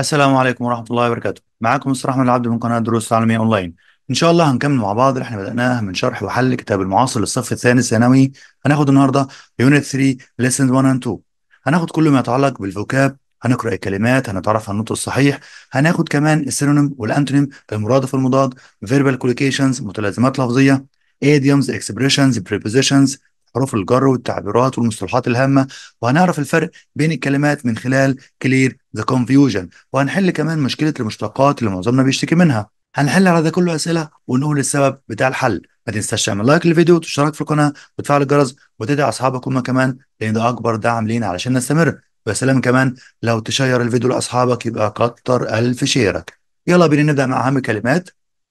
السلام عليكم ورحمة الله وبركاته معاكم أستاذ أحمد العبد من قناة دروس تعليمية أونلاين إن شاء الله هنكمل مع بعض اللي احنا بدأناه من شرح وحل كتاب المعاصر للصف الثاني الثانوي هناخد النهاردة يونت 3 ليسن 1 and 2 هناخد كل ما يتعلق بالفوكاب هنقرأ الكلمات هنتعرف على النطق الصحيح هناخد كمان السينونيم والأنتونيم المرادف المضاد فيربال كوليكيشنز متلازمات لفظية ايديومز اكسبريشنز بريبوزيشنز حروف الجر والتعبيرات والمصطلحات الهامة وهنعرف الفرق بين الكلمات من خلال كلير ذا كونفيوجن وهنحل كمان مشكلة المشتقات اللي معظمنا بيشتكي منها هنحل على ده كله أسئلة ونقول السبب بتاع الحل ما تنساش تعمل لايك للفيديو وتشترك في القناة وتفعل الجرس وتدعي أصحابك هم كمان لأن ده أكبر دعم لينا علشان نستمر ويا سلام كمان لو تشير الفيديو لأصحابك يبقى كتر ألف شيرك يلا بينا نبدأ مع أهم كلمات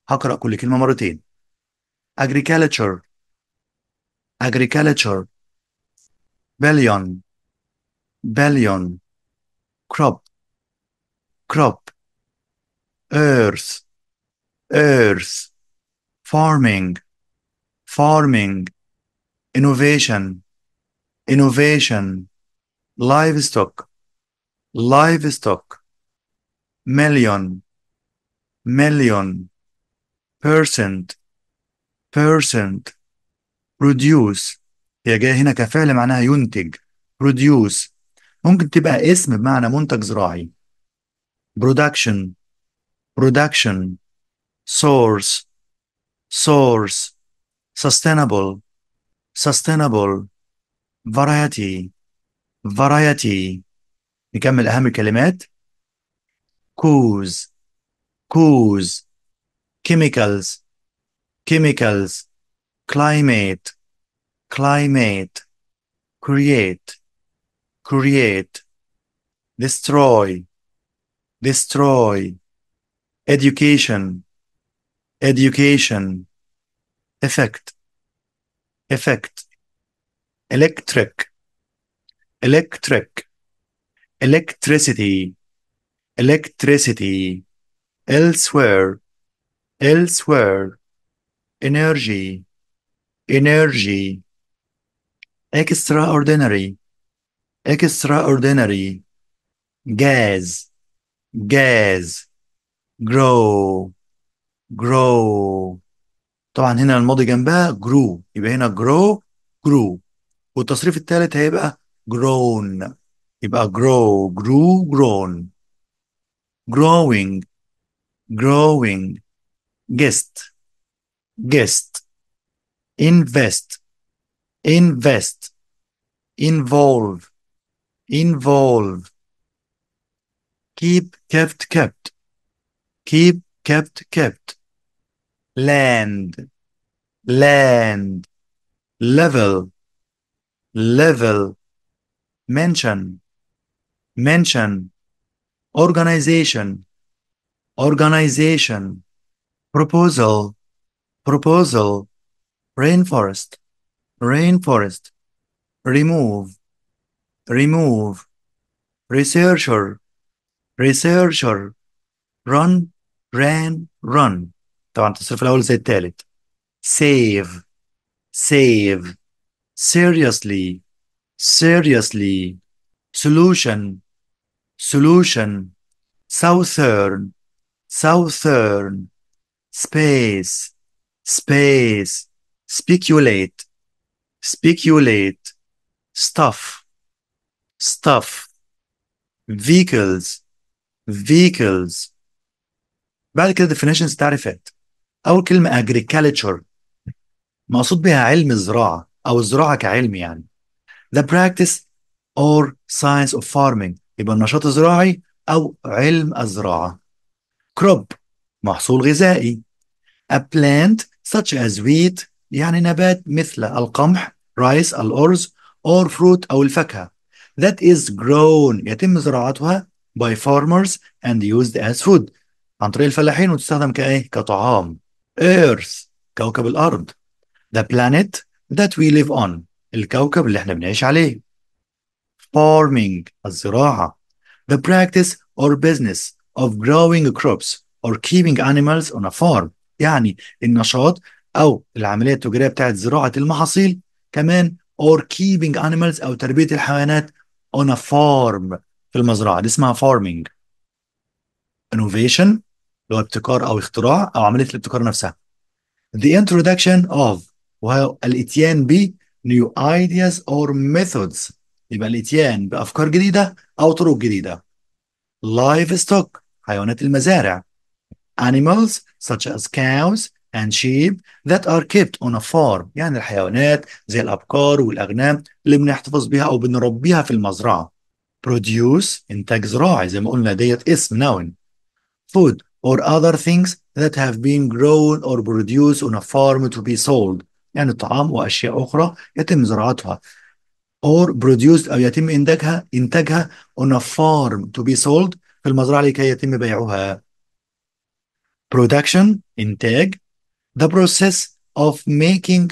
هقرأ كل كلمة مرتين agriculture agriculture, billion, billion, crop, crop, earth, earth, farming, farming, innovation, innovation, livestock, livestock, million, million, percent, percent, بروديوس هي جايه هنا كفعل معناها ينتج بروديوس ممكن تبقى اسم بمعنى منتج زراعي برودكشن برودكشن سورس سورس سستينابل سستينابل فرايتي فرايتي نكمل اهم الكلمات كوز كوز كيميكالز كيميكالز climate, climate, create, create, destroy, destroy, education, education, effect, effect, electric, electric, electricity, electricity, elsewhere, elsewhere, energy, energy, extraordinary, extraordinary, gas, gas, grow, grow. طبعا هنا الماضي جنبها grew يبقى هنا grow grew والتصريف الثالث هيبقى grown يبقى grow grew grown growing growing guest guest invest, invest, involve, involve, keep, kept, kept, keep, kept, kept, land, land, level, level, mention, mention, organization, organization, proposal, proposal, rainforest, rainforest, remove, remove, researcher, researcher, run, ran, run. طبعا التصريف الأول زي التالت. save, save, seriously, seriously, solution, solution, southern, southern, space, space, speculate speculate stuff stuff vehicles vehicles بعد كده definitions تعريفات أول كلمة agriculture مقصود بها علم الزراعة أو الزراعة كعلم يعني the practice or science of farming يبقى النشاط الزراعي أو علم الزراعة crop محصول غذائي a plant such as wheat يعني نبات مثل القمح رايس الأرز or fruit أو الفاكهة that is grown يتم زراعتها by farmers and used as food عن طريق الفلاحين وتستخدم كايه كطعام earth كوكب الأرض the planet that we live on الكوكب اللي احنا بنعيش عليه farming الزراعة the practice or business of growing crops or keeping animals on a farm يعني النشاط او العمليه التجاريه بتاعت زراعه المحاصيل كمان اور كيبنج انيمالز او تربيه الحيوانات اون ا فارم في المزرعه دي اسمها فارمنج انوفيشن اللي هو ابتكار او اختراع او عمليه الابتكار نفسها the introduction of وهو الاتيان ب new ideas or methods يبقى الاتيان بافكار جديده او طرق جديده livestock حيوانات المزارع animals such as cows and sheep that are kept on a farm يعني الحيوانات زي الأبقار والأغنام اللي بنحتفظ بها أو بنربيها في المزرعة produce إنتاج زراعي زي ما قلنا ديت اسم noun food or other things that have been grown or produced on a farm to be sold يعني طعام وأشياء أخرى يتم زراعتها or produced أو يتم إنتاجها إنتاجها on a farm to be sold في المزرعة لكي يتم بيعها production إنتاج the process of making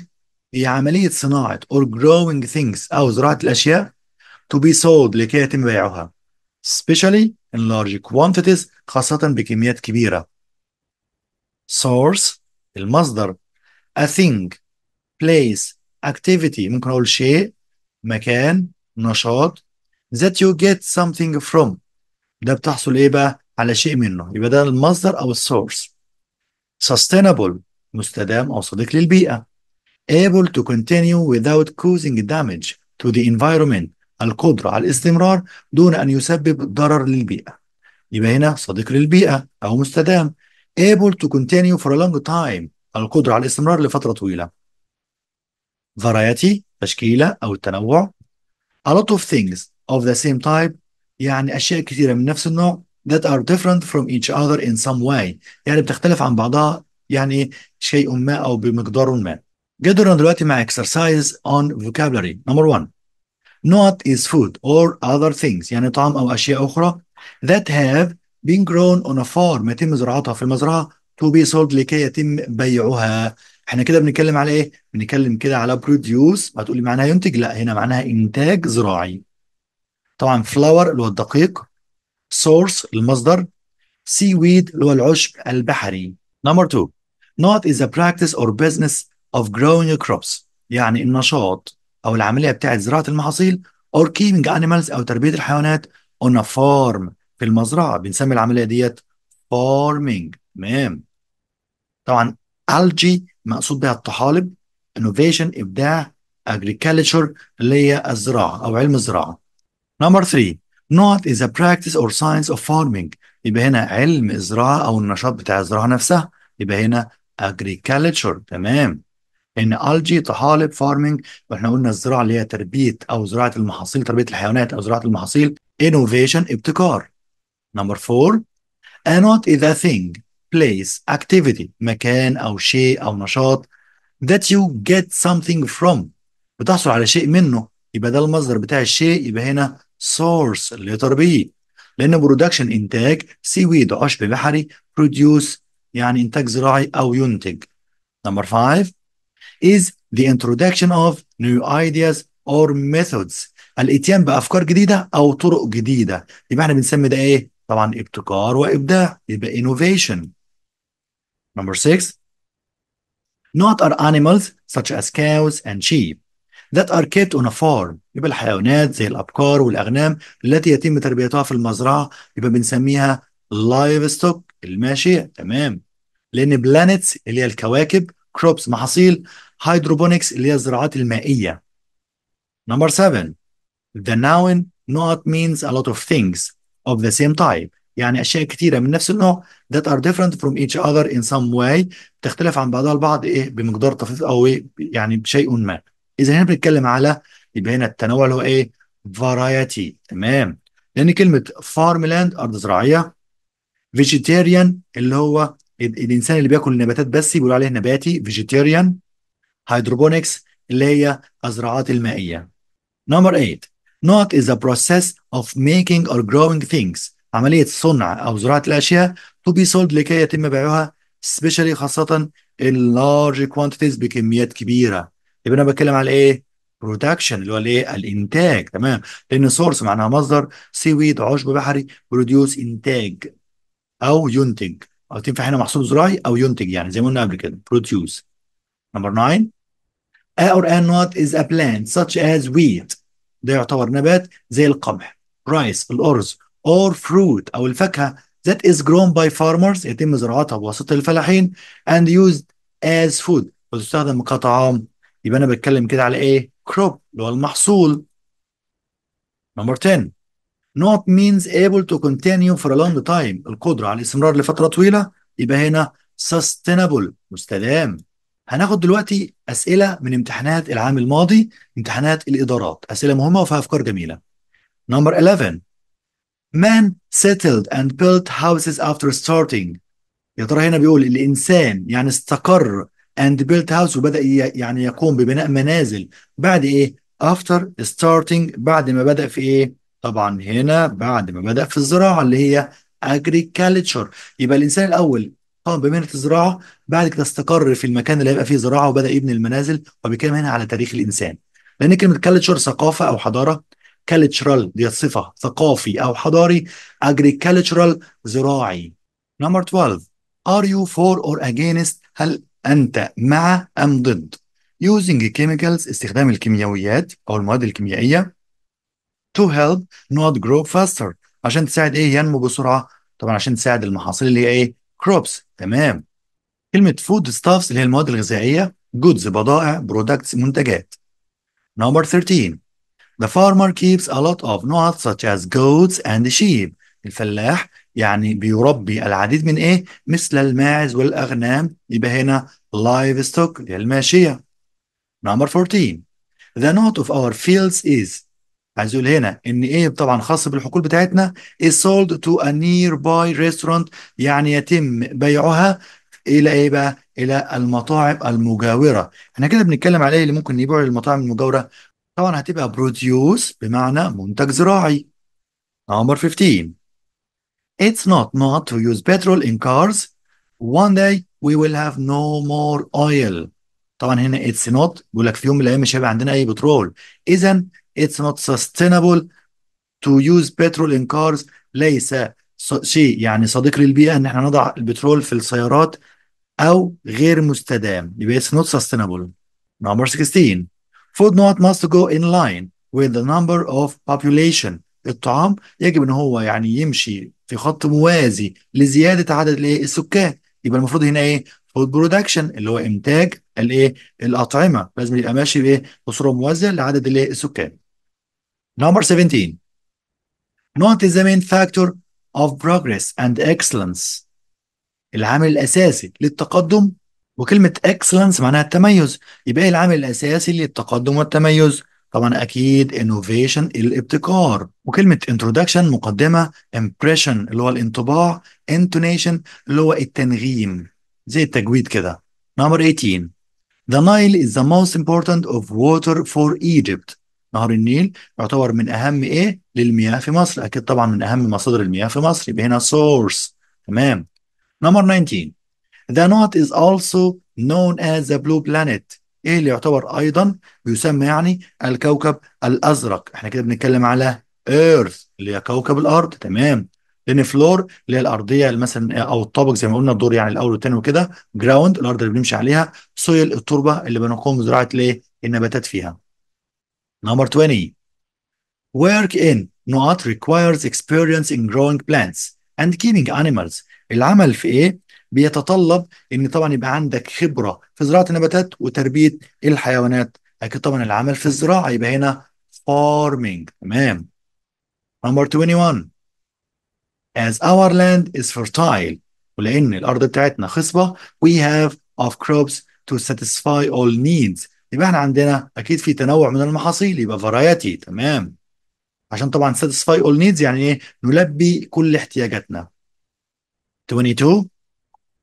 هي عملية صناعة or growing things أو زراعة الأشياء to be sold لكي يتم بيعها especially in large quantities خاصة بكميات كبيرة source المصدر a thing place activity ممكن أقول شيء مكان نشاط that you get something from ده بتحصل إيه بقى على شيء منه يبقى ده المصدر أو السورس sustainable مستدام أو صديق للبيئة able to continue without causing damage to the environment القدرة على الاستمرار دون أن يسبب ضرر للبيئة يبقى هنا صديق للبيئة أو مستدام able to continue for a long time القدرة على الاستمرار لفترة طويلة variety تشكيلة أو التنوع a lot of things of the same type يعني أشياء كثيرة من نفس النوع that are different from each other in some way يعني بتختلف عن بعضها يعني شيء ما أو بمقدار ما جدولنا دلوقتي مع اكسرسايز اون فوكابلري نمبر 1 not is food or other things يعني طعام أو أشياء أخرى that have been grown on a farm يتم زراعتها في المزرعة to be sold لكي يتم بيعها احنا كده بنتكلم على ايه؟ بنتكلم كده على produce هتقولي معناها ينتج لا هنا معناها إنتاج زراعي طبعا flower اللي هو الدقيق source المصدر seaweed اللي هو العشب البحري نمبر 2 not is a practice or business of growing crops يعني النشاط أو العملية بتاعة زراعة المحاصيل or keeping animals أو تربية الحيوانات on a farm في المزرعة بنسمي العملية ديت farming تمام طبعا algae مقصود بها الطحالب innovation إبداع agriculture اللي هي الزراعة أو علم الزراعة number three not is a practice or science of farming يبقى هنا علم الزراعة أو النشاط بتاع الزراعة نفسها يبقى هنا agriculture تمام ان الجي طحالب فارمنج واحنا قلنا الزراعه اللي هي تربيه او زراعه المحاصيل تربيه الحيوانات او زراعه المحاصيل innovation ابتكار نمبر 4 انوت اذا ثينج بليس اكتيفيتي place activity مكان او شيء او نشاط that you get something from بتحصل على شيء منه يبقى ده المصدر بتاع الشيء يبقى هنا source لتربيه لان برودكشن انتاج سي ويد عشب بحري produce يعني إنتاج زراعي أو ينتج number five is the introduction of new ideas or methods الاتيان بافكار جديده او طرق جديده يبقى احنا بنسمي ده ايه طبعا ابتكار وابداع يبقى innovation number six not are animals such as cows and sheep that are kept on a farm يبقى الحيوانات زي الابقار والاغنام التي يتم تربيتها في المزرعه يبقى بنسميها livestock الماشيه تمام لان بلانتس اللي هي الكواكب كروبس محاصيل هيدروبونكس اللي هي الزراعات المائيه نمبر 7 the noun not means a lot of things of the same type يعني اشياء كثيره من نفس النوع that are different from each other in some way تختلف عن بعضها البعض ايه بمقدار طفيف او إيه يعني بشيء ما اذا هنا بنتكلم على يبقى هنا التنوع اللي هو ايه variety تمام لان كلمه farmland ارض زراعيه فيجيتيريان اللي هو الانسان اللي بياكل النباتات بس بيقول عليه نباتي فيجيتيريان هيدروبونكس اللي هي الزراعات المائيه نمبر 8 not is a process of making or growing things عمليه صنع او زراعه الاشياء to be sold لكي يتم بيعها especially خاصه in large quantities بكميات كبيره يبقى انا بتكلم على ايه برودكشن اللي هو الايه الانتاج تمام لان سورس معناها مصدر سي ويد عشب بحري بروديوس انتاج او ينتج او تنفع هنا محصول زراعي او ينتج يعني زي ما قلنا قبل كده بروديوس نمبر 9 ا اور ان not is a plant such as wheat ده يعتبر نبات زي القمح rice الأرز or fruit أو الفاكهة that is grown by farmers يتم زراعتها بواسطة الفلاحين and used as food وتستخدم كطعام يبقى أنا بتكلم كده على إيه؟ crop اللي هو المحصول نمبر 10 not means able to continue for a long time القدرة على الاستمرار لفترة طويلة يبقى هنا sustainable مستدام هناخد دلوقتي أسئلة من امتحانات العام الماضي امتحانات الإدارات أسئلة مهمة وفيها أفكار جميلة Number 11 Man settled and built houses after starting يا ترى هنا بيقول الإنسان يعني استقر and built house وبدأ يعني يقوم ببناء منازل بعد إيه؟ after starting بعد ما بدأ في إيه؟ طبعا هنا بعد ما بدأ في الزراعة اللي هي agriculture يبقى الإنسان الأول قام بمهنة الزراعة بعد كده استقر في المكان اللي هيبقى فيه زراعة وبدأ يبني المنازل وبيتكلم هنا على تاريخ الإنسان لأن كلمة كلتشر ثقافة أو حضارة كلتشرال دي صفة ثقافي أو حضاري agricultural زراعي نمبر 12 Are you for or against هل أنت مع أم ضد using chemicals استخدام الكيميائيات أو المواد الكيميائية to help not grow faster عشان تساعد ايه ينمو بسرعه طبعا عشان تساعد المحاصيل اللي هي ايه crops تمام كلمه food stuffs اللي هي المواد الغذائيه goods بضائع برودكتس منتجات number 13 The farmer keeps a lot of nuts such as goats and sheep الفلاح يعني بيربي العديد من ايه مثل الماعز والاغنام يبقى هنا livestock الماشيه number 14 The nut of our fields is عايز يقول هنا ان ايه طبعا خاص بالحقول بتاعتنا is sold to a nearby restaurant يعني يتم بيعها الى ايه بقى الى المطاعم المجاوره احنا كده بنتكلم على ايه اللي ممكن يبيعوا للمطاعم المجاوره طبعا هتبقى بروديوس بمعنى منتج زراعي نمبر 15 It's not not to use petrol in cars one day we will have no more oil طبعا هنا it's not بيقول لك في يوم من الايام مش هيبقى عندنا اي بترول اذا it's not sustainable to use petrol in cars ليس شيء يعني صديق للبيئة ان احنا نضع البترول في السيارات او غير مستدام يبقى it's not sustainable number 16 food not must go in line with the number of population الطعام يجب ان هو يعني يمشي في خط موازي لزياده عدد الايه السكان يبقى المفروض هنا ايه فود برودكشن اللي هو انتاج الايه الاطعمه لازم يبقى ماشي بايه بصوره موازيه لعدد الايه السكان Number 17. Not is the main factor of progress and excellence. العامل الأساسي للتقدم وكلمة excellence معناها التميز يبقى ايه العامل الأساسي للتقدم والتميز طبعا أكيد innovation الابتكار وكلمة introduction مقدمة impression اللي هو الانطباع intonation اللي هو التنغيم زي التجويد كده Number 18 The Nile is the most important of water for Egypt نهر النيل يعتبر من اهم ايه للمياه في مصر اكيد طبعا من اهم مصادر المياه في مصر يبقى هنا سورس تمام نمبر 19 ذا نوت از also known as the blue planet ايه اللي يعتبر ايضا بيسمى يعني الكوكب الازرق احنا كده بنتكلم على ايرث اللي هي كوكب الارض تمام لان فلور اللي هي الارضيه مثلا او الطابق زي ما قلنا الدور يعني الاول والثاني وكده جراوند الارض اللي بنمشي عليها سويل التربه اللي بنقوم بزراعه الايه النباتات فيها Number 20. Work in not requires experience in growing plants and keeping animals. العمل في ايه؟ بيتطلب ان طبعا يبقى عندك خبره في زراعه النباتات وتربيه الحيوانات. اكيد طبعا العمل في الزراعه يبقى هنا farming تمام. Number 21. As our land is fertile ولان الارض بتاعتنا خصبه we have of crops to satisfy all needs يبقى احنا عندنا اكيد في تنوع من المحاصيل يبقى فرايتي تمام عشان طبعا ساتسفاي اول نيدز يعني ايه نلبي كل احتياجاتنا 22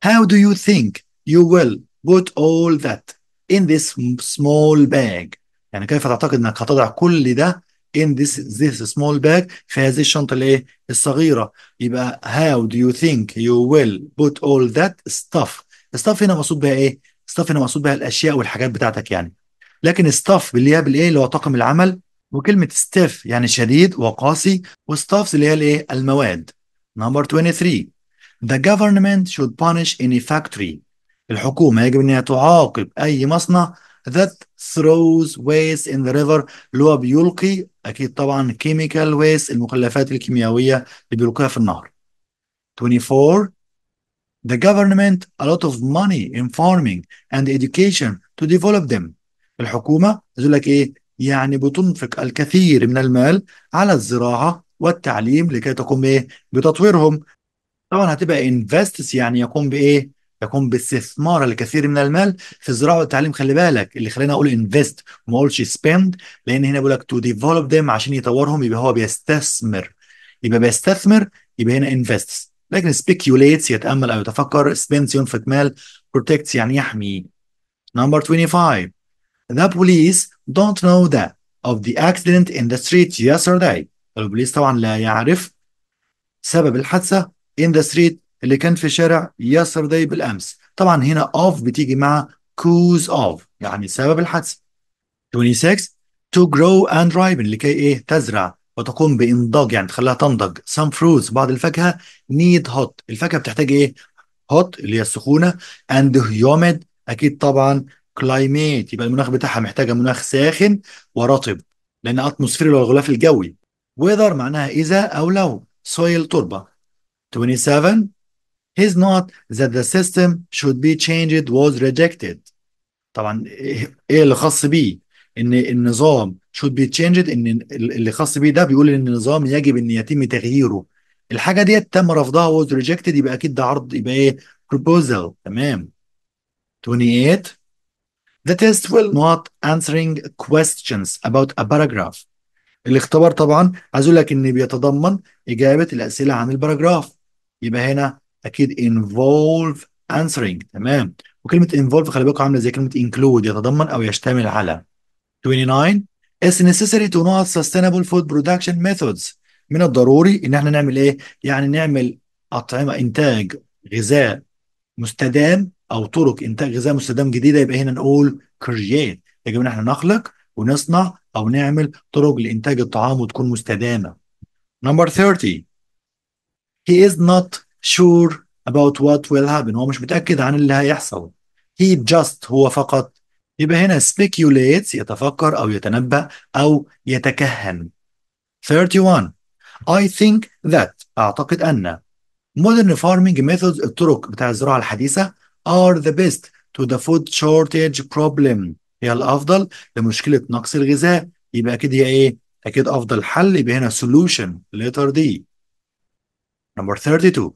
How do you think you will put all that in this small bag يعني كيف تعتقد انك هتضع كل ده in this this small bag في هذه الشنطه الايه الصغيره يبقى how do you think you will put all that stuff stuff هنا مقصود بها ايه ستاف هنا مقصود بها الاشياء والحاجات بتاعتك يعني لكن ستاف اللي هي بالايه اللي هو طاقم العمل وكلمه ستيف يعني شديد وقاسي وستافز اللي هي الايه المواد نمبر 23 The government should punish any factory الحكومة يجب أنها تعاقب أي مصنع that throws waste in the river اللي هو بيلقي أكيد طبعا chemical waste المخلفات الكيميائية اللي بيلقيها في النهر 24 the government a lot of money in farming and education to develop them الحكومة يقول لك إيه يعني بتنفق الكثير من المال على الزراعة والتعليم لكي تقوم بإيه بتطويرهم طبعا هتبقى invest يعني يقوم بإيه يقوم باستثمار الكثير من المال في الزراعه والتعليم خلي بالك اللي خلينا اقول انفست وما اقولش سبيند لان هنا بيقول لك تو ديفلوب ذيم عشان يطورهم يبقى هو بيستثمر يبقى بيستثمر يبقى هنا انفستس. لكن speculates يتأمل أو يتفكر spends ينفق مال protects يعني يحمي number 25 the police don't know that of the accident in the street yesterday البوليس طبعا لا يعرف سبب الحادثة in the street اللي كان في شارع yesterday بالأمس طبعا هنا of بتيجي مع cause of يعني سبب الحادثة 26 to grow and ripen لكي ايه تزرع وتقوم بانضاج يعني تخليها تنضج some fruits بعض الفاكهه نيد هوت الفاكهه بتحتاج ايه هوت اللي هي السخونه اند هيوميد اكيد طبعا climate يبقى المناخ بتاعها محتاجه مناخ ساخن ورطب لان اتموسفير هو الغلاف الجوي ويذر معناها اذا او لو سويل تربه 27 is not that the system should be changed was rejected طبعا ايه اللي خاص بيه ان النظام should be changed ان اللي خاص بيه ده بيقول ان النظام يجب ان يتم تغييره الحاجه ديت تم رفضها was rejected يبقى اكيد ده عرض يبقى ايه proposal تمام 28 the test will not answering questions about a paragraph الاختبار طبعا عايز اقول لك ان بيتضمن اجابه الاسئله عن الباراجراف يبقى هنا اكيد involve answering تمام وكلمه involve خلي بالكم عامله زي كلمه include يتضمن او يشتمل على 29 It's necessary to know sustainable food production methods من الضروري ان احنا نعمل ايه؟ يعني نعمل اطعمه انتاج غذاء مستدام او طرق انتاج غذاء مستدام جديده يبقى هنا نقول كرييت يجب ان احنا نخلق ونصنع او نعمل طرق لانتاج الطعام وتكون مستدامه. Number 30 He is not sure about what will happen هو مش متاكد عن اللي هيحصل. He just هو فقط يبقى هنا speculates يتفكر أو يتنبأ أو يتكهن 31 I think that أعتقد أن modern farming methods الطرق بتاع الزراعة الحديثة are the best to the food shortage problem هي الأفضل لمشكلة نقص الغذاء يبقى أكيد هي إيه؟ أكيد أفضل حل يبقى هنا solution letter D Number 32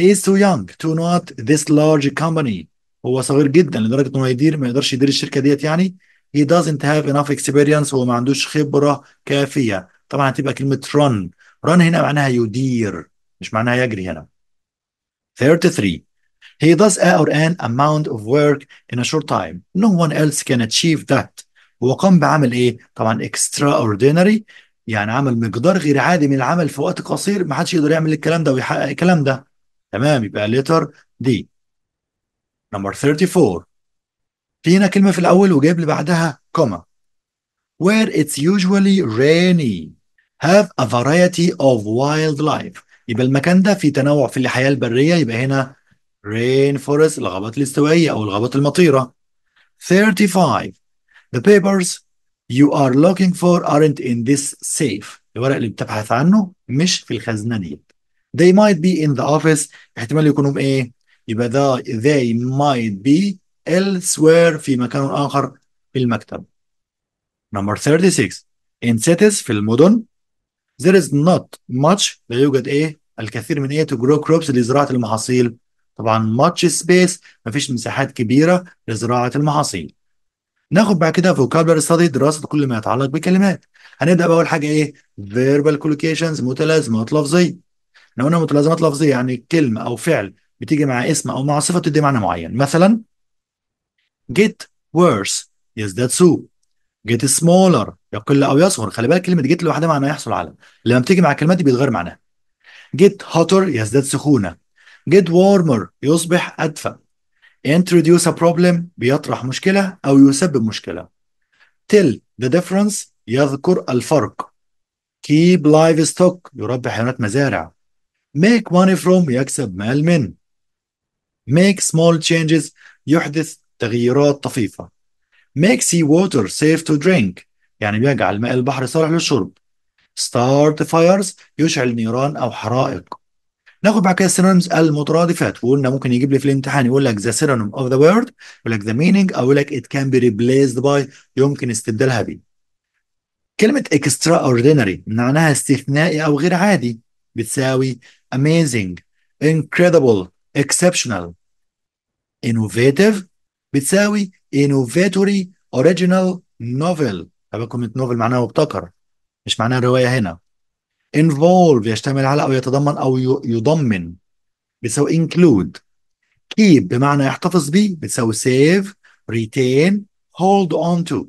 He is too young to not this large company هو صغير جدا لدرجه ان هو يدير ما يقدرش يدير الشركه ديت يعني he doesn't have enough experience هو ما عندوش خبره كافيه طبعا هتبقى كلمه run run هنا معناها يدير مش معناها يجري هنا 33 He does a or an amount of work in a short time. No one else can achieve that. هو قام بعمل ايه؟ طبعا extraordinary يعني عمل مقدار غير عادي من العمل في وقت قصير ما حدش يقدر يعمل الكلام ده ويحقق الكلام ده. تمام يبقى letter D. نمبر 34 في هنا كلمة في الأول وجايب لي بعدها كوما where it's usually rainy have a variety of wildlife يبقى المكان ده فيه تنوع في الحياة البرية يبقى هنا rain forest الغابات الاستوائية أو الغابات المطيرة 35 the papers you are looking for aren't in this safe الورق اللي بتبحث عنه مش في الخزنة دي they might be in the office احتمال يكونوا ايه يبقى ذا they might be elsewhere في مكان آخر في المكتب number 36 in cities في المدن there is not much لا يوجد ايه الكثير من ايه to grow crops لزراعة المحاصيل طبعا much space مفيش مساحات كبيرة لزراعة المحاصيل ناخد بعد كده vocabulary study دراسة كل ما يتعلق بكلمات هنبدأ بأول حاجة ايه verbal collocations متلازمات لفظية لو قلنا متلازمات لفظية يعني كلمة أو فعل بتيجي مع اسم او مع صفه بتدي معنى معين مثلا get worse يزداد سوء get smaller يقل او يصغر خلي بالك كلمه get لوحدها معناها يحصل على لما بتيجي مع الكلمات دي بيتغير معناها get hotter يزداد سخونه get warmer يصبح ادفى introduce a problem بيطرح مشكله او يسبب مشكله tell the difference يذكر الفرق keep livestock يربي حيوانات مزارع make money from يكسب مال من make small changes يحدث تغييرات طفيفة make sea water safe to drink يعني بيجعل ماء البحر صالح للشرب start fires يشعل نيران أو حرائق ناخد بعد كده السينونيمز المترادفات وقلنا ممكن يجيب لي في الامتحان يقول لك the synonym of the وورد يقول لك the meaning أو يقول لك it can be replaced by يمكن استبدالها بيه كلمة extraordinary معناها استثنائي أو غير عادي بتساوي amazing incredible exceptional innovative بتساوي innovatory original novel طبعا كلمه نوفل معناها مبتكر مش معناها روايه هنا involve يشتمل على او يتضمن او يضمن بتساوي include keep بمعنى يحتفظ به بتساوي save retain hold on to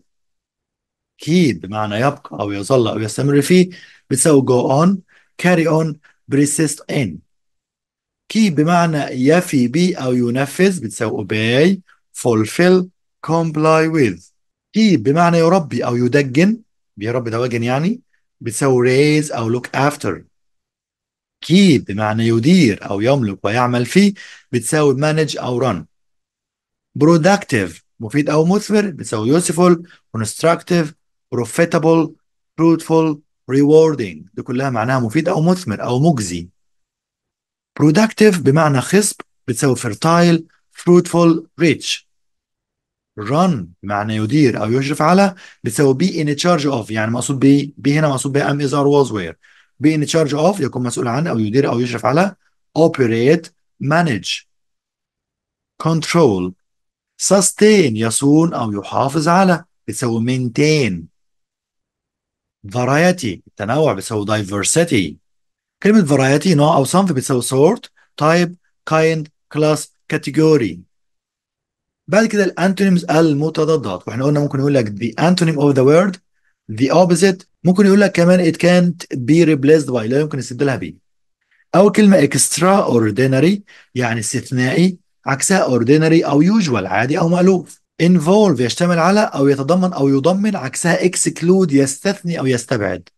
keep بمعنى يبقى او يظل او يستمر فيه بتساوي go on carry on persist in كي بمعنى يفي بي أو ينفذ بتساوي obey fulfill comply with كي بمعنى يربي أو يدجن بيربي دواجن يعني بتساوي raise أو look after كي بمعنى يدير أو يملك ويعمل فيه بتساوي manage أو run productive مفيد أو مثمر بتساوي useful constructive profitable fruitful rewarding دي كلها معناها مفيد أو مثمر أو مجزي productive بمعنى خصب بتساوي fertile fruitful rich run بمعنى يدير أو يشرف على بتساوي be in charge of يعني مقصود be be هنا مقصود بها am is or was where be in charge of يكون مسؤول عن أو يدير أو يشرف على operate manage control sustain يصون أو يحافظ على بتساوي maintain variety التنوع بتساوي diversity كلمة فرايتي نوع أو صنف بتساوي sort تايب kind كلاس كاتيجوري بعد كده الانتونيمز المتضادات واحنا قلنا ممكن يقول لك the antonym of the word the opposite ممكن يقول لك كمان it can't be replaced by لا يمكن استبدالها به أو كلمة extraordinary يعني استثنائي عكسها ordinary أو usual عادي أو مألوف involve يشتمل على أو يتضمن أو يضمن عكسها exclude يستثني أو يستبعد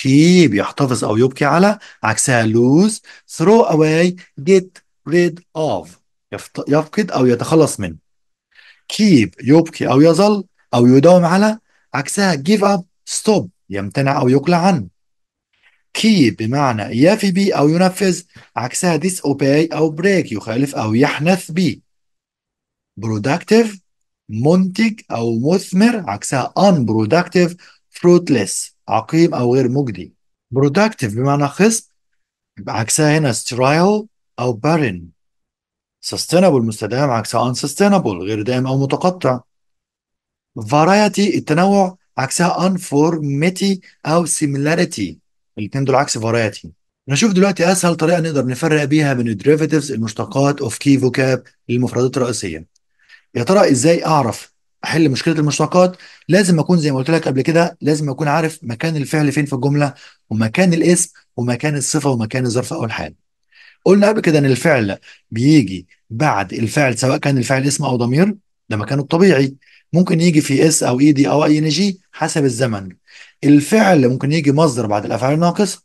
keep يحتفظ أو يبقي على عكسها lose throw away get rid of يفقد أو يتخلص من keep يبقي أو يظل أو يداوم على عكسها give up stop يمتنع أو يقلع عن keep بمعنى يفي بي أو ينفذ عكسها disobey أو break يخالف أو يحنث بي productive منتج أو مثمر عكسها unproductive fruitless عقيم او غير مجدي برودكتيف بمعنى خصب عكسها هنا sterile او barren sustainable مستدام عكسها unsustainable غير دائم او متقطع variety التنوع عكسها انفورميتي او similarity الاثنين دول عكس variety نشوف دلوقتي اسهل طريقه نقدر نفرق بيها بين الديريفيتيفز المشتقات اوف كي فوكاب للمفردات الرئيسيه يا ترى ازاي اعرف احل مشكله المشتقات لازم اكون زي ما قلت لك قبل كده لازم اكون عارف مكان الفعل فين في الجمله ومكان الاسم ومكان الصفه ومكان الظرف او الحال قلنا قبل كده ان الفعل بيجي بعد الفعل سواء كان الفعل اسم او ضمير ده مكانه الطبيعي ممكن يجي في اس او اي دي او اي ان جي حسب الزمن الفعل ممكن يجي مصدر بعد الافعال الناقصه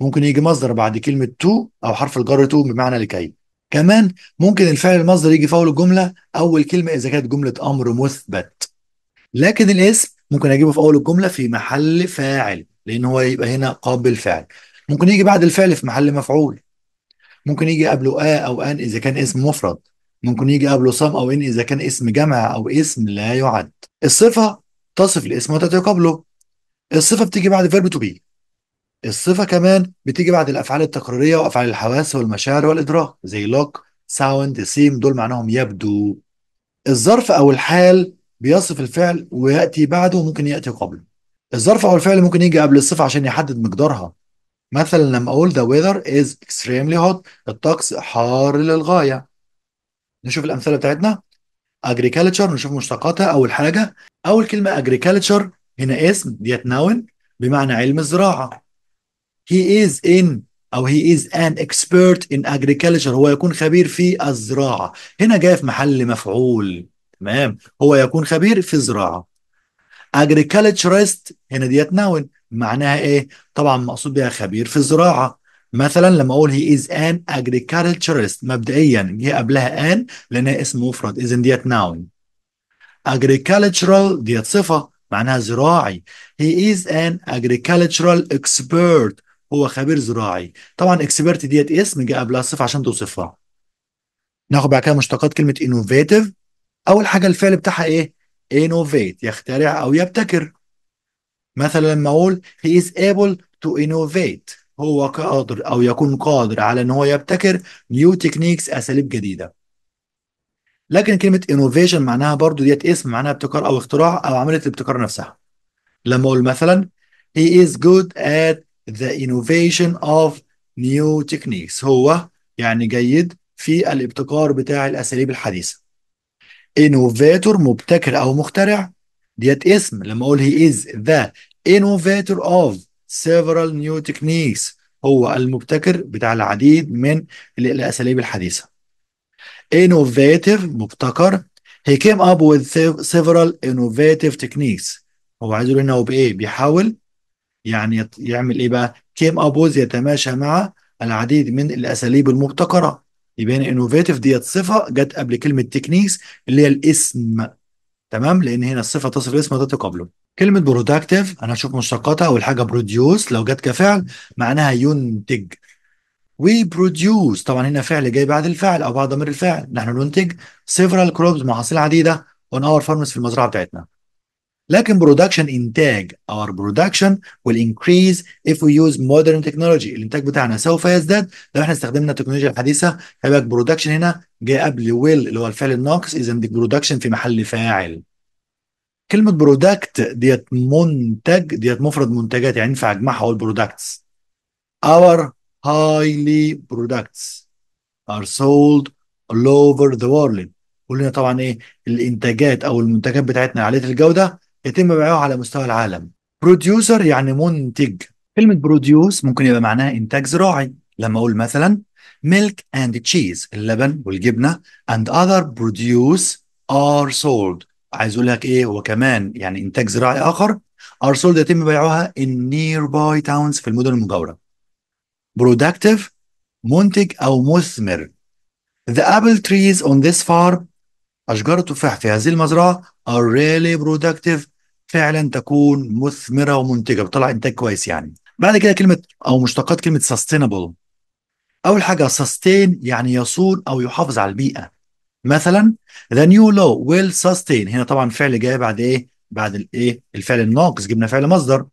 ممكن يجي مصدر بعد كلمه تو او حرف الجر تو بمعنى لكي كمان ممكن الفعل المصدر يجي في اول الجمله اول كلمه اذا كانت جمله امر مثبت لكن الاسم ممكن اجيبه في اول الجمله في محل فاعل لان هو يبقى هنا قابل فعل ممكن يجي بعد الفعل في محل مفعول ممكن يجي قبله آ أو أن إذا كان اسم مفرد ممكن يجي قبله صم أو إن إذا كان اسم جمع أو اسم لا يعد الصفة تصف الاسم وتأتي قبله الصفة بتيجي بعد فيرب تو بي الصفة كمان بتيجي بعد الأفعال التقريرية وأفعال الحواس والمشاعر والإدراك زي لوك ساوند سيم دول معناهم يبدو الظرف أو الحال بيصف الفعل ويأتي بعده وممكن يأتي قبله الظرف أو الفعل ممكن يجي قبل الصفة عشان يحدد مقدارها مثلا لما أقول the weather is extremely hot الطقس حار للغاية نشوف الأمثلة بتاعتنا agriculture نشوف مشتقاتها أول حاجة أول كلمة agriculture هنا اسم ديت نون بمعنى علم الزراعة he is in او he is an expert in agriculture هو يكون خبير في الزراعه هنا جاي في محل مفعول تمام هو يكون خبير في الزراعه agriculturist هنا ديت نون معناها ايه طبعا مقصود بها خبير في الزراعه مثلا لما اقول هي از ان agriculturist مبدئيا جه قبلها ان لانها اسم مفرد اذا ديت نون agricultural ديت صفه معناها زراعي he is an agricultural expert هو خبير زراعي طبعا اكسبرت ديت اسم جاء قبلها صفة عشان توصفها ناخد بعد كده مشتقات كلمه انوفيتيف اول حاجه الفعل بتاعها ايه انوفيت يخترع او يبتكر مثلا لما اقول he is able to innovate هو قادر او يكون قادر على ان هو يبتكر نيو تكنيكس اساليب جديده لكن كلمه انوفيشن معناها برضو ديت اسم معناها ابتكار او اختراع او عمليه الابتكار نفسها لما اقول مثلا he is good at the innovation of new techniques هو يعني جيد في الابتكار بتاع الاساليب الحديثه innovator مبتكر او مخترع ديت اسم لما اقول he is the innovator of several new techniques هو المبتكر بتاع العديد من الاساليب الحديثه innovative مبتكر he came up with several innovative techniques هو عايز يقول هنا هو بايه بيحاول يعني يعمل ايه بقى كيم ابوز يتماشى مع العديد من الاساليب المبتكره يبان انوفيتيف ديت صفه جت قبل كلمه تكنيكس اللي هي الاسم تمام لان هنا الصفه تصل الاسم ده تقابله كلمه برودكتيف انا هشوف مشتقاتها اول حاجه بروديوس لو جت كفعل معناها ينتج وي بروديوس طبعا هنا فعل جاي بعد الفعل او بعد ضمير الفعل نحن ننتج سيفرال كروبز محاصيل عديده اون اور فارمز في المزرعه بتاعتنا لكن برودكشن انتاج اور برودكشن will increase if we use modern technology الانتاج بتاعنا سوف يزداد لو احنا استخدمنا التكنولوجيا الحديثه هيبقى برودكشن هنا جاء قبل will اللي هو الفعل الناقص اذا دي برودكشن في محل فاعل كلمه برودكت ديت منتج ديت مفرد منتجات يعني ينفع اجمعها واقول برودكتس our highly products are sold all over the world قلنا طبعا ايه الانتاجات او المنتجات بتاعتنا عاليه الجوده يتم بيعه على مستوى العالم بروديوسر يعني منتج كلمة بروديوس ممكن يبقى معناها إنتاج زراعي لما أقول مثلا milk and cheese اللبن والجبنة and other produce are sold عايز أقول لك إيه هو كمان يعني إنتاج زراعي آخر are sold يتم بيعها in nearby towns في المدن المجاورة productive منتج أو مثمر the apple trees on this farm أشجار التفاح في هذه المزرعة are really productive فعلا تكون مثمره ومنتجه بتطلع انتاج كويس يعني بعد كده كلمه او مشتقات كلمه سستينبل اول حاجه سستين يعني يصون او يحافظ على البيئه مثلا ذا نيو لو ويل سستين هنا طبعا فعل جاي بعد ايه بعد الايه الفعل الناقص جبنا فعل مصدر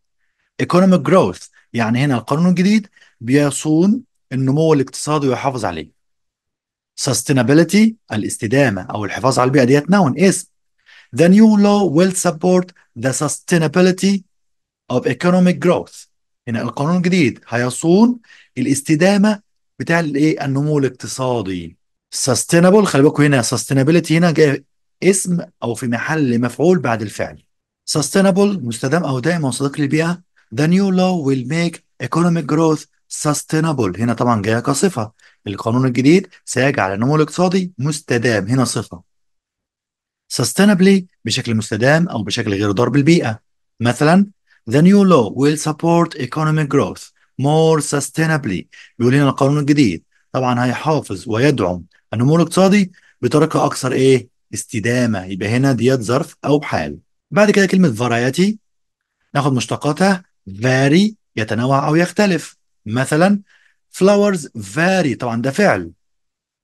ايكونوميك جروث يعني هنا القانون الجديد بيصون النمو الاقتصادي ويحافظ عليه سستينابيلتي الاستدامه او الحفاظ على البيئه ديت نون اسم The new law will support the sustainability of economic growth. هنا القانون الجديد هيصون الاستدامه بتاع الايه النمو الاقتصادي. sustainable خلي بالكم هنا sustainability هنا جاي اسم او في محل مفعول بعد الفعل. sustainable مستدام او دائم وصديق للبيئه. The new law will make economic growth sustainable هنا طبعا جايه كصفه. القانون الجديد سيجعل النمو الاقتصادي مستدام هنا صفه. sustainably بشكل مستدام أو بشكل غير ضار بالبيئة مثلا The new law will support economic growth more sustainably بيقول لنا القانون الجديد طبعا هيحافظ ويدعم النمو الاقتصادي بطريقة أكثر إيه استدامة يبقى هنا ديت ظرف أو حال بعد كده كلمة variety ناخد مشتقاتها vary يتنوع أو يختلف مثلا flowers vary طبعا ده فعل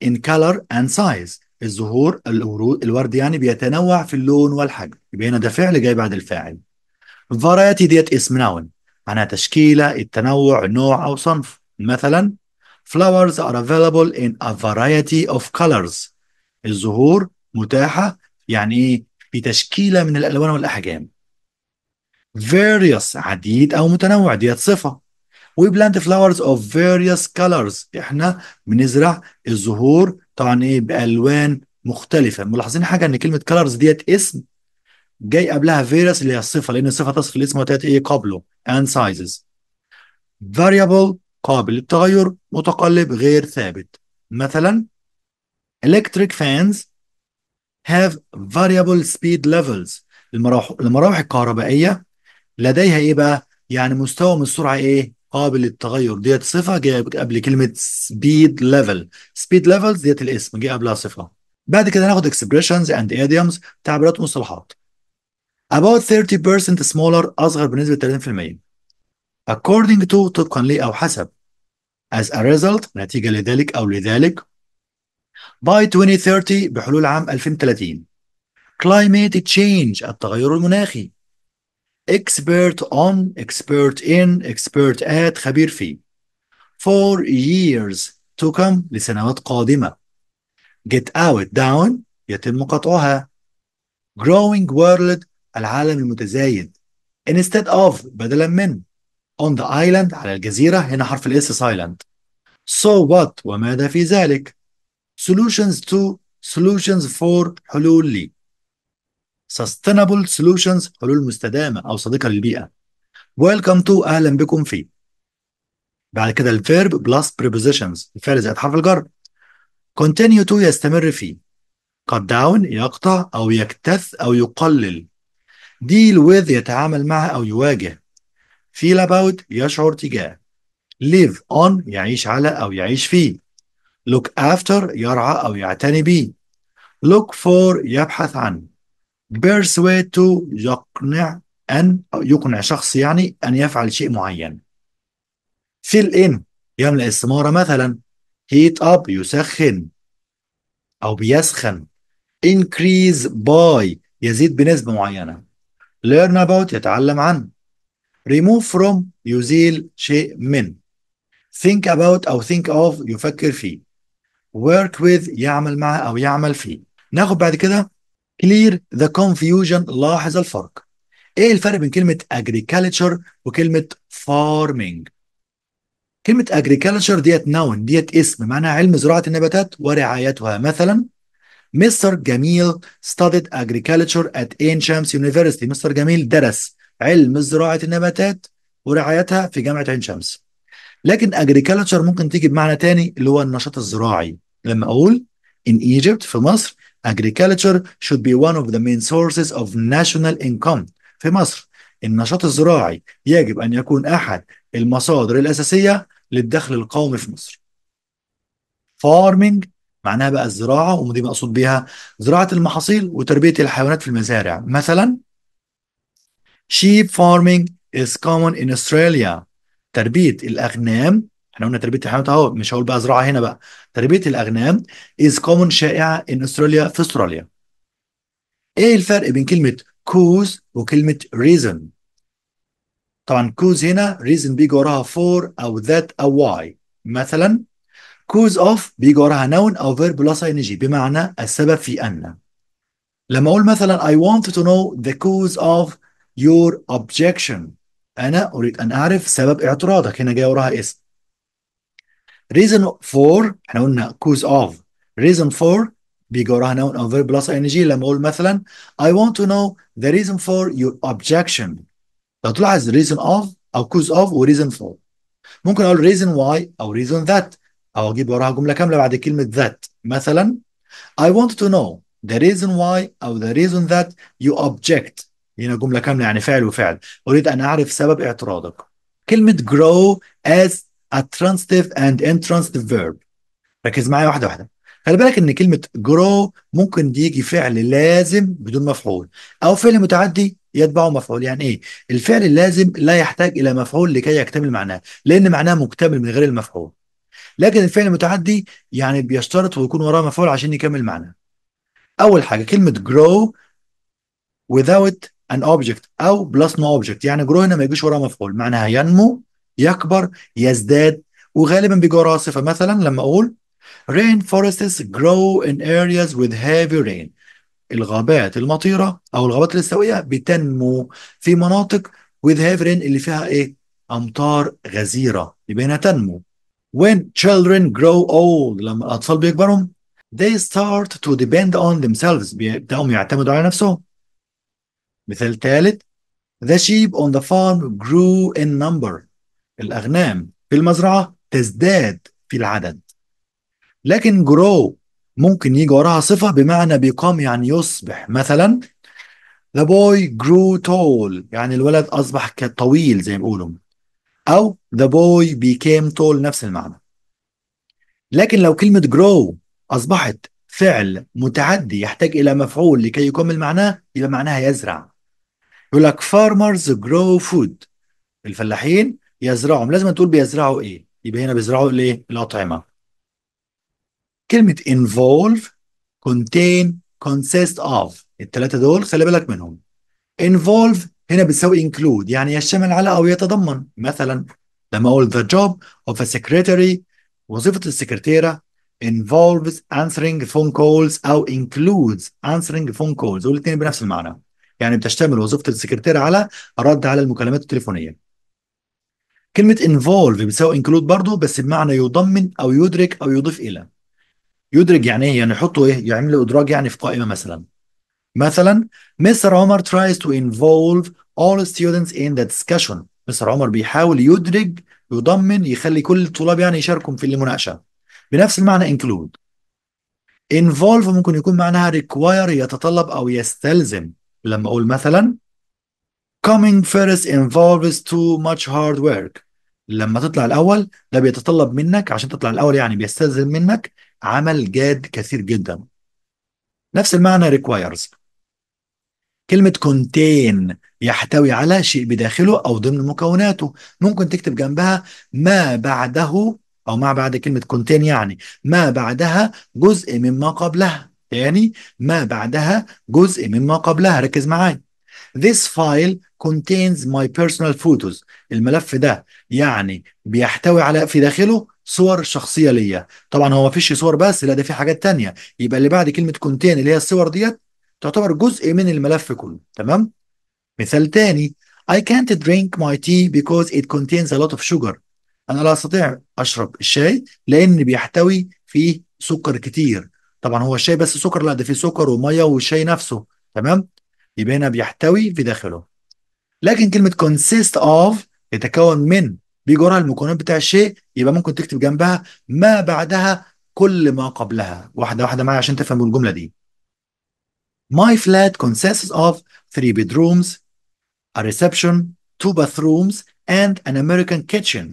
in color and size الزهور الورود الورد يعني بيتنوع في اللون والحجم يبقى هنا ده فعل جاي بعد الفاعل فرايتي ديت اسم نون معناها تشكيله التنوع نوع او صنف مثلا flowers are available in a variety of colors الزهور متاحه يعني ايه بتشكيله من الالوان والاحجام various عديد او متنوع ديت صفه we plant flowers of various colors احنا بنزرع الزهور طبعا ايه بالوان مختلفه ملاحظين حاجه ان كلمه كلرز ديت اسم جاي قبلها فيرس اللي هي الصفه لان الصفه تصف الاسم وتاتي ايه قبله and sizes variable قابل للتغير متقلب غير ثابت مثلا electric fans have variable speed levels المراوح المراوح الكهربائيه لديها ايه بقى يعني مستوى من السرعه ايه قابل للتغير ديت صفه جايه قبل كلمه سبيد ليفل سبيد ليفلز ديت الاسم جاية قبلها صفه بعد كده هناخد expressions and idioms تعبيرات ومصطلحات about 30% smaller اصغر بنسبه 30% according to طبقا لي او حسب as a result نتيجه لذلك او لذلك by 2030 بحلول عام 2030 climate change التغير المناخي expert on expert in expert at خبير في for years to come لسنوات قادمة get out down يتم قطعها growing world العالم المتزايد instead of بدلا من on the island على الجزيرة هنا حرف الاس silent so what وماذا في ذلك solutions to solutions for حلول لي Sustainable Solutions حلول مستدامة أو صديقة للبيئة Welcome to أهلا بكم في بعد كده الفيرب بلس prepositions الفعل زائد حرف الجر continue to يستمر فيه cut down يقطع أو يكتث أو يقلل deal with يتعامل معها أو يواجه feel about يشعر تجاه live on يعيش على أو يعيش فيه look after يرعى أو يعتني به look for يبحث عنه persuade to يقنع أن يقنع شخص يعني أن يفعل شيء معين fill in يملأ الثمارة مثلا heat up يسخن أو بيسخن increase by يزيد بنسبة معينة learn about يتعلم عن remove from يزيل شيء من think about أو think of يفكر فيه work with يعمل معه أو يعمل فيه ناخد بعد كده كلير ذا كونفيوجن لاحظ الفرق ايه الفرق بين كلمه agriculture وكلمه farming كلمه agriculture ديت نون ديت اسم معناها علم زراعه النباتات ورعايتها مثلا مستر جميل studied agriculture at Ain Shams University مستر جميل درس علم زراعه النباتات ورعايتها في جامعه عين شمس لكن agriculture ممكن تيجي بمعنى تاني اللي هو النشاط الزراعي لما اقول in Egypt في مصر Agriculture should be one of the main sources of national income في مصر النشاط الزراعي يجب أن يكون أحد المصادر الأساسية للدخل القومي في مصر Farming معناها بقى الزراعة ودي مقصود بيها زراعة المحاصيل وتربية الحيوانات في المزارع مثلا sheep farming is common in Australia تربية الأغنام احنا قلنا تربيه الحيوانات اهو مش هقول بقى زراعه هنا بقى تربيه الاغنام از كومون شائعه ان استراليا في استراليا ايه الفرق بين كلمه كوز وكلمه ريزن طبعا كوز هنا ريزن بيجي وراها فور او ذات او واي مثلا كوز اوف بيجي وراها نون او فيرب بلس اي جي بمعنى السبب في ان لما اقول مثلا I want to know the cause of your objection انا اريد ان اعرف سبب اعتراضك هنا جاي وراها اسم reason for احنا قلنا cause of reason for بيجي وراها noun او verb plus ing لما اقول مثلا I want to know the reason for your objection لو تلاحظ reason of او cause of و reason for ممكن اقول reason why او reason that او اجيب وراها جمله كامله بعد كلمه that مثلا I want to know the reason why او the reason that you object هنا جمله كامله يعني فعل وفعل اريد ان اعرف سبب اعتراضك كلمه grow as attransitive and intransitive verb ركز معايا واحده واحده خلي بالك ان كلمه جرو ممكن يجي فعل لازم بدون مفعول او فعل متعدي يتبعه مفعول يعني ايه الفعل اللازم لا يحتاج الى مفعول لكي يكتمل معناه لان معناه مكتمل من غير المفعول لكن الفعل المتعدي يعني بيشترط ويكون وراه مفعول عشان يكمل معناه اول حاجه كلمه grow without an object او plus no object يعني grow هنا ما يجيش وراه مفعول معناها ينمو يكبر يزداد وغالبا بيجي راسي فمثلا لما اقول rain forests grow in areas with heavy rain الغابات المطيره او الغابات الاستوائيه بتنمو في مناطق with heavy rain اللي فيها ايه امطار غزيره يبقى هنا تنمو when children grow old لما الاطفال بيكبروا they start to depend on themselves بيبداوا يعتمدوا على نفسهم مثال ثالث the sheep on the farm grew in number الأغنام في المزرعة تزداد في العدد لكن جرو ممكن يجي وراها صفة بمعنى بيقام يعني يصبح مثلا The boy grew tall يعني الولد أصبح طويل زي ما بيقولوا أو the boy became tall نفس المعنى لكن لو كلمة grow أصبحت فعل متعدي يحتاج إلى مفعول لكي يكمل معناه يبقى معناها يزرع يقول لك farmers grow food الفلاحين يزرعهم لازم تقول بيزرعوا ايه يبقى هنا بيزرعوا الايه الاطعمه كلمه involve contain consist of الثلاثه دول خلي بالك منهم involve هنا بتساوي include يعني يشمل على او يتضمن مثلا لما اقول the job of a secretary وظيفه السكرتيره involves answering phone calls او includes answering phone calls والاثنين بنفس المعنى يعني بتشتمل وظيفه السكرتيره على الرد على المكالمات التليفونيه كلمه انفولف بتساوي انكلود برضه بس بمعنى يضمن او يدرك او يضيف الى يدرك يعني ايه يعني يحطه ايه يعمل ادراج يعني في قائمه مثلا مثلا مستر عمر tries to involve all students in the discussion مستر عمر بيحاول يدرج يضمن يخلي كل الطلاب يعني يشاركوا في المناقشه بنفس المعنى include involve ممكن يكون معناها require يتطلب او يستلزم لما اقول مثلا coming first involves too much hard work لما تطلع الاول ده بيتطلب منك عشان تطلع الاول يعني بيستلزم منك عمل جاد كثير جدا نفس المعنى requires كلمة contain يحتوي على شيء بداخله أو ضمن مكوناته ممكن تكتب جنبها ما بعده أو ما بعد كلمة contain يعني ما بعدها جزء مما قبلها يعني ما بعدها جزء مما قبلها ركز معايا This file contains my personal photos الملف ده يعني بيحتوي على في داخله صور شخصية ليا طبعا هو ما فيش صور بس لا ده في حاجات تانية يبقى اللي بعد كلمة contain اللي هي الصور ديت تعتبر جزء من الملف كله تمام مثال تاني I can't drink my tea because it contains a lot of sugar أنا لا أستطيع أشرب الشاي لأن بيحتوي فيه سكر كتير طبعا هو الشاي بس سكر لا ده فيه سكر وميه والشاي نفسه تمام يبقى هنا بيحتوي في داخله لكن كلمه كونسيست اوف يتكون من بيجرها المكونات بتاع الشيء يبقى ممكن تكتب جنبها ما بعدها كل ما قبلها واحده واحده معايا عشان تفهموا الجمله دي My flat consists of three bedrooms, a reception, two bathrooms, and an American kitchen.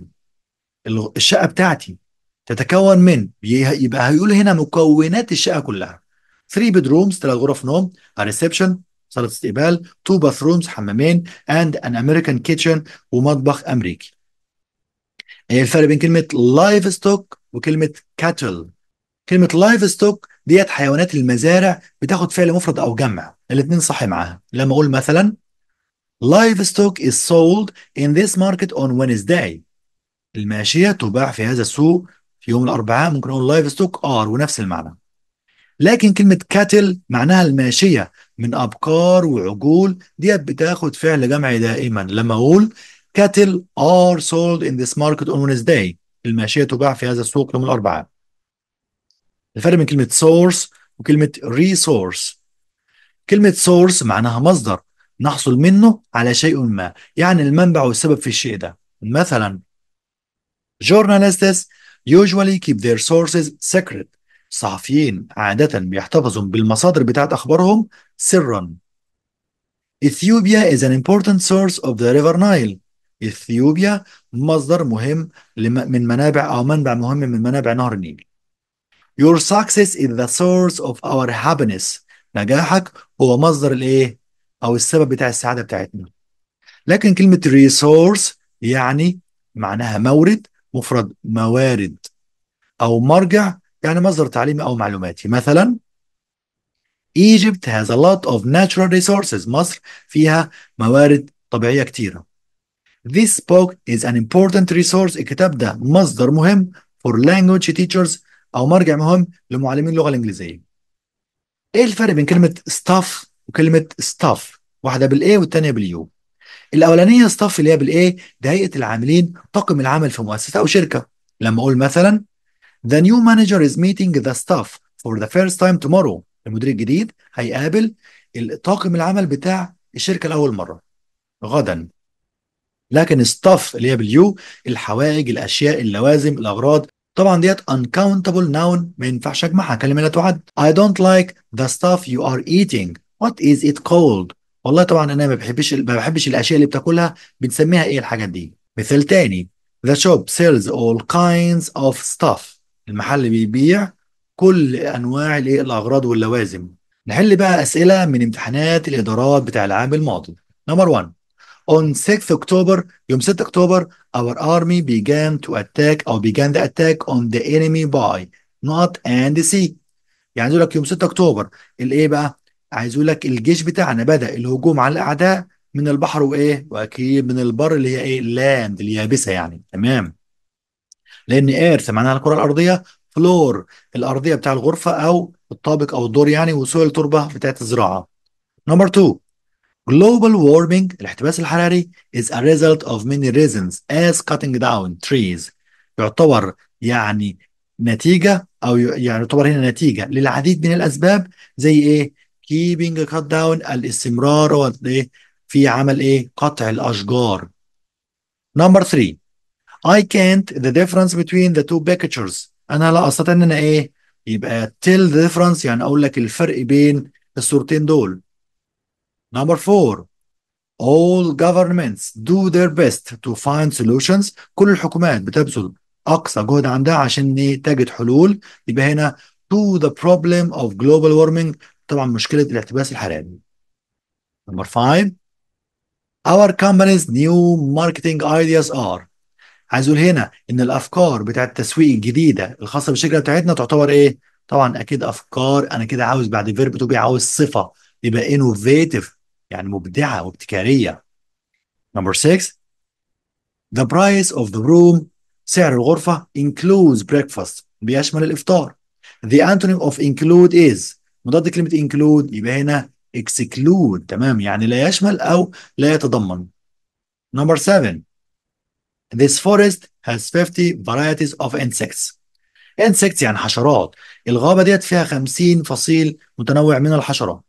الشقة بتاعتي تتكون من يبقى هيقول هنا مكونات الشقة كلها. 3 bedrooms ثلاث غرف نوم، a reception صالة استقبال تو باث رومز حمامين اند ان امريكان كيتشن ومطبخ امريكي ايه الفرق بين كلمة لايف ستوك وكلمة كاتل كلمة لايف ستوك ديت حيوانات المزارع بتاخد فعل مفرد او جمع الاثنين صح معاها لما اقول مثلا لايف ستوك از سولد ان ذيس ماركت اون وينزداي الماشية تباع في هذا السوق في يوم الأربعاء ممكن أقول لايف ستوك ار ونفس المعنى لكن كلمة كاتل معناها الماشية من ابكار وعقول ديت بتاخد فعل جمعي دائما لما اقول كاتل are sold in this market on Wednesday الماشيه تباع في هذا السوق يوم الاربعاء الفرق بين كلمه source وكلمه resource كلمه source معناها مصدر نحصل منه على شيء ما يعني المنبع والسبب في الشيء ده مثلا journalists usually keep their sources secret الصحفيين عادة بيحتفظوا بالمصادر بتاعت أخبارهم سرا Ethiopia is an important source of the river Nile Ethiopia مصدر مهم من منابع أو منبع مهم من منابع نهر النيل Your success is the source of our happiness نجاحك هو مصدر الايه او السبب بتاع السعاده بتاعتنا لكن كلمه resource يعني معناها مورد مفرد موارد او مرجع يعني مصدر تعليمي او معلوماتي مثلا Egypt has a lot of natural resources. مصر فيها موارد طبيعية كتيرة. This book is an important resource. الكتاب ده مصدر مهم for language teachers أو مرجع مهم لمعلمين اللغة الإنجليزية. إيه الفرق بين كلمة stuff وكلمة stuff؟ واحدة بالإيه والتانية باليو. الأولانية stuff اللي هي بالإيه ده هيئة العاملين طاقم العمل في مؤسسة أو شركة. لما أقول مثلا The new manager is meeting the staff for the first time tomorrow. المدير الجديد هيقابل طاقم العمل بتاع الشركه لاول مره غدا لكن الستاف اللي هي باليو الحوائج الاشياء اللوازم الاغراض طبعا ديت uncountable noun ما ينفعش اجمعها كلمه لا تعد I don't like the stuff you are eating what is it called والله طبعا انا ما بحبش ما بحبش الاشياء اللي بتاكلها بنسميها ايه الحاجات دي مثال تاني the shop sells all kinds of stuff المحل بيبيع كل انواع الايه الاغراض واللوازم نحل بقى اسئله من امتحانات الادارات بتاع العام الماضي نمبر 1 On 6 October, يوم 6 أكتوبر, our army began to attack or began the attack on the enemy by not and sea. يعني يقول لك يوم 6 أكتوبر الإيه بقى؟ عايز يقول لك الجيش بتاعنا بدأ الهجوم على الأعداء من البحر وإيه؟ وأكيد من البر اللي هي إيه؟ لاند اليابسة يعني تمام؟ لأن إيرث معناها الكرة الأرضية فلور الارضيه بتاع الغرفه او الطابق او الدور يعني وسوء التربه بتاعت الزراعه. نمبر 2 global warming الاحتباس الحراري is a result of many reasons as cutting down trees يعتبر يعني نتيجه او يعني يعتبر هنا نتيجه للعديد من الاسباب زي ايه؟ keeping cut down الاستمرار إيه؟ في عمل ايه؟ قطع الاشجار. نمبر 3 I can't the difference between the two pictures انا لا استطيع ان انا ايه يبقى تيل ريفرنس يعني اقول لك الفرق بين الصورتين دول نمبر 4 all governments do their best to find solutions كل الحكومات بتبذل اقصى جهد عندها عشان تجد حلول يبقى هنا to the problem of global warming طبعا مشكله الاحتباس الحراري نمبر 5 our company's new marketing ideas are عايز اقول هنا ان الافكار بتاعه التسويق الجديده الخاصه بالشركه بتاعتنا تعتبر ايه؟ طبعا اكيد افكار انا كده عاوز بعد فيرب تو بي عاوز صفه يبقى انوفيتيف يعني مبدعه وابتكاريه. نمبر 6 The price of the room سعر الغرفه includes breakfast بيشمل الافطار. The antonym of include is مضاد كلمه include يبقى هنا exclude تمام يعني لا يشمل او لا يتضمن. نمبر 7 This forest has 50 varieties of insects. insects يعني حشرات. الغابة ديت فيها 50 فصيل متنوع من الحشرات.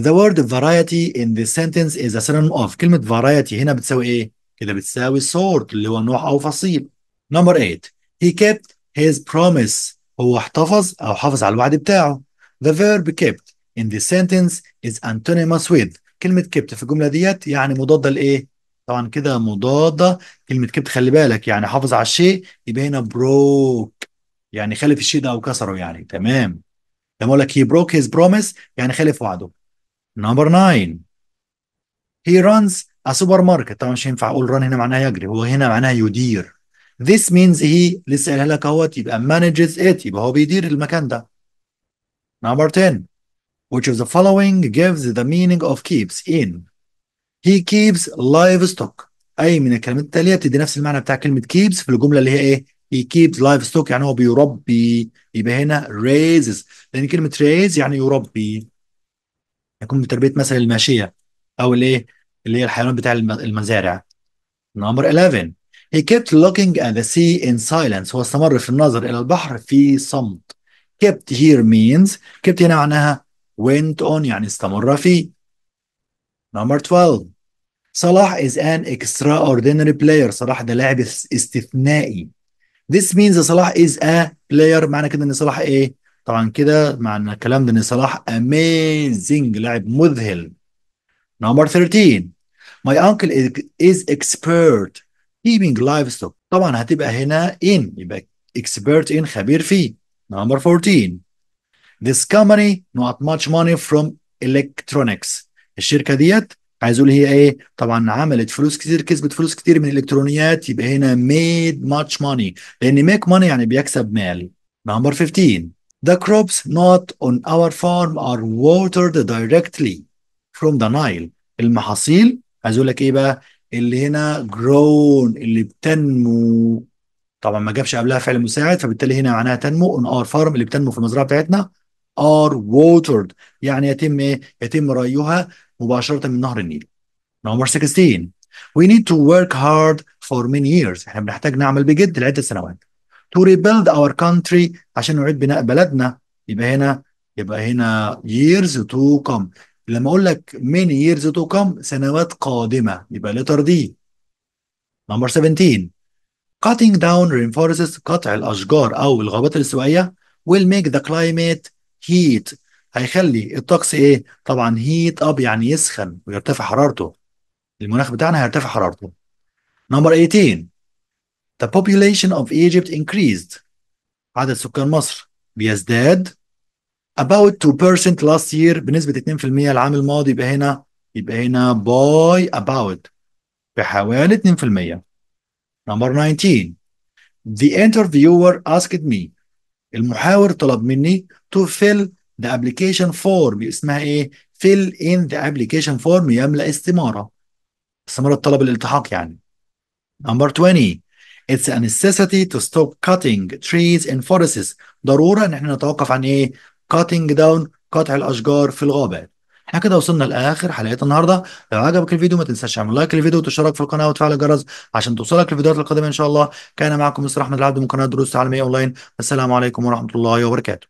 The word variety in this sentence is a synonym of كلمة variety هنا بتساوي ايه؟ كده بتساوي sort اللي هو نوع أو فصيل. Number eight. He kept his promise هو احتفظ أو حافظ على الوعد بتاعه. The verb kept in this sentence is antonymous with كلمة kept في الجملة ديت يعني مضادة لإيه؟ طبعا كده مضادة كلمة كبت خلي بالك يعني حافظ على الشيء يبقى هنا بروك يعني خالف الشيء ده او كسره يعني تمام لما اقول لك he broke his promise يعني خالف وعده نمبر 9 he runs a supermarket طبعا مش هينفع اقول run هنا معناها يجري هو هنا معناها يدير this means he لسه قالها لك اهوت يبقى manages it يبقى هو بيدير المكان ده نمبر 10 which of the following gives the meaning of keeps in he keeps ستوك اي من الكلمات التاليه بتدي نفس المعنى بتاع كلمه keeps في الجمله اللي هي ايه he keeps ستوك يعني هو بيربي يبقى هنا ريزز لان كلمه raise يعني يربي يكون بتربيه مثلا الماشيه او الايه اللي هي الحيوان بتاع المزارع نمبر 11 he kept looking at the sea in silence هو استمر في النظر الى البحر في صمت kept here means kept هنا معناها went on يعني استمر فيه Number 12 صلاح is an extraordinary player صلاح ده لاعب استثنائي This means صلاح is a player معنى كده ان صلاح ايه طبعا كده معنى الكلام ده ان صلاح amazing لاعب مذهل Number 13 My uncle is expert keeping livestock طبعا هتبقى هنا in يبقى expert in خبير فيه Number 14 This company not much money from electronics الشركه ديت عايز اقول هي ايه طبعا عملت فلوس كتير كسبت فلوس كتير من الالكترونيات يبقى هنا ميد ماتش ماني لان ميك ماني يعني بيكسب مال نمبر 15 The crops not on our farm are watered directly from the Nile المحاصيل عايز اقول لك ايه بقى اللي هنا grown اللي بتنمو طبعا ما جابش قبلها فعل مساعد فبالتالي هنا معناها تنمو on our farm اللي بتنمو في المزرعه بتاعتنا are watered يعني يتم ايه؟ يتم ريها مباشره من نهر النيل نمبر 16 وي نيد تو ورك هارد فور many ييرز احنا بنحتاج نعمل بجد لعده سنوات تو ريبيلد اور country عشان نعيد بناء بلدنا يبقى هنا يبقى هنا ييرز تو كم لما اقول لك ميني ييرز تو كم سنوات قادمه يبقى لتر دي نمبر 17 cutting down rainforests قطع الاشجار او الغابات الاستوائيه will make the climate heat هيخلي الطقس ايه طبعا هيت اب يعني يسخن ويرتفع حرارته المناخ بتاعنا هيرتفع حرارته نمبر 18 The population of Egypt increased عدد سكان مصر بيزداد about 2% last year بنسبة 2% العام الماضي يبقى هنا يبقى هنا by about بحوالي 2% نمبر 19 The interviewer asked me المحاور طلب مني to fill the application form اسمها ايه fill in the application form يملأ استمارة استمارة طلب الالتحاق يعني number 20 It's a necessity to stop cutting trees in forests. ضرورة إن إحنا نتوقف عن إيه؟ cutting down قطع الأشجار في الغابات. إحنا كده وصلنا لآخر حلقة النهاردة. لو عجبك الفيديو ما تنساش تعمل لايك للفيديو وتشترك في القناة وتفعل الجرس عشان توصلك الفيديوهات القادمة إن شاء الله. كان معكم مستر أحمد العبد من قناة دروس تعليمية أونلاين. السلام عليكم ورحمة الله وبركاته.